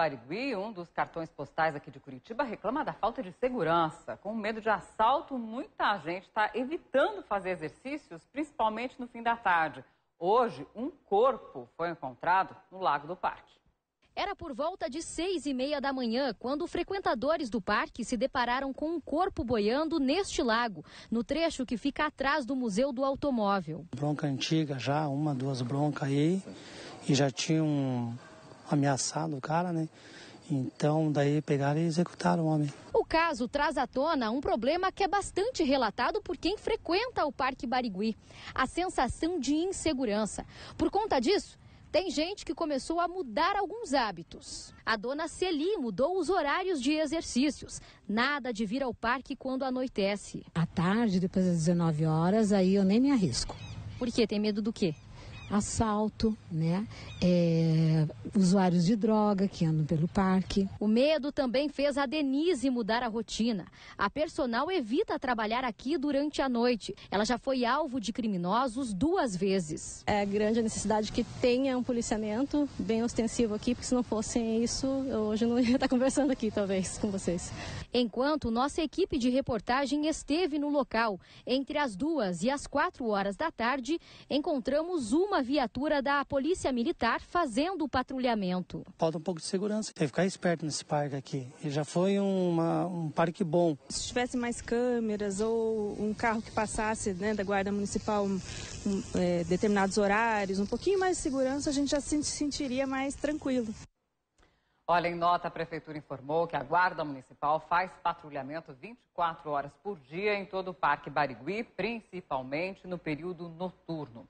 Barigui, um dos cartões postais aqui de Curitiba, reclama da falta de segurança. Com medo de assalto, muita gente está evitando fazer exercícios, principalmente no fim da tarde. Hoje, um corpo foi encontrado no Lago do Parque. Era por volta de seis e meia da manhã quando frequentadores do parque se depararam com um corpo boiando neste lago, no trecho que fica atrás do Museu do Automóvel. Bronca antiga já, uma, duas broncas aí, e já tinha um, ameaçado o cara, né? Então, daí pegaram e executaram o homem. O caso traz à tona um problema que é bastante relatado por quem frequenta o Parque Barigui: a sensação de insegurança. Por conta disso, tem gente que começou a mudar alguns hábitos. A dona Celi mudou os horários de exercícios. Nada de vir ao parque quando anoitece. À tarde, depois das 19 horas, aí eu nem me arrisco. Por quê? Tem medo do quê? assalto, né? É, usuários de droga que andam pelo parque. O medo também fez a Denise mudar a rotina. A personal evita trabalhar aqui durante a noite. Ela já foi alvo de criminosos duas vezes. É grande a necessidade que tenha um policiamento bem ostensivo aqui, porque se não fosse isso, eu hoje não ia estar conversando aqui, talvez, com vocês. Enquanto nossa equipe de reportagem esteve no local, entre as duas e as quatro horas da tarde, encontramos uma viatura da Polícia Militar fazendo o patrulhamento. Falta um pouco de segurança, tem que ficar esperto nesse parque aqui. Ele já foi uma, um parque bom. Se tivesse mais câmeras ou um carro que passasse né, da Guarda Municipal um, um, é, determinados horários, um pouquinho mais de segurança, a gente já se sentiria mais tranquilo. Olha, em nota, a Prefeitura informou que a Guarda Municipal faz patrulhamento 24 horas por dia em todo o Parque Barigui, principalmente no período noturno.